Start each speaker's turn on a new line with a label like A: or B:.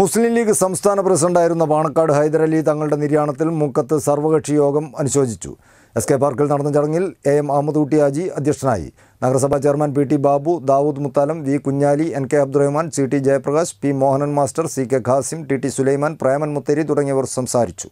A: മുസ്ലിം league സംസ്ഥാന പ്രസിഡന്റായിരുന്ന പാണക്കാട് ഹൈദരലി തങ്ങളുടെ നിര്യാണത്തിൽ മുക്കത്ത് സർവകക്ഷി യോഗം അനുശോചിച്ചു എസ് കെ പാർക്കിൽ നടന്ന ചടങ്ങിൽ എ എം അഹമ്മദ് കുട്ടിയാജി അധ്യക്ഷനായി നഗരസഭാ chairman P T Babu Dawood Muthalam V Kunhali N K Abdurahman C T Jayaprakash P Mohanan master C K Khasim T T Sulaiman Preman Mutheri തുടങ്ങിയവർ സംസാരിച്ചു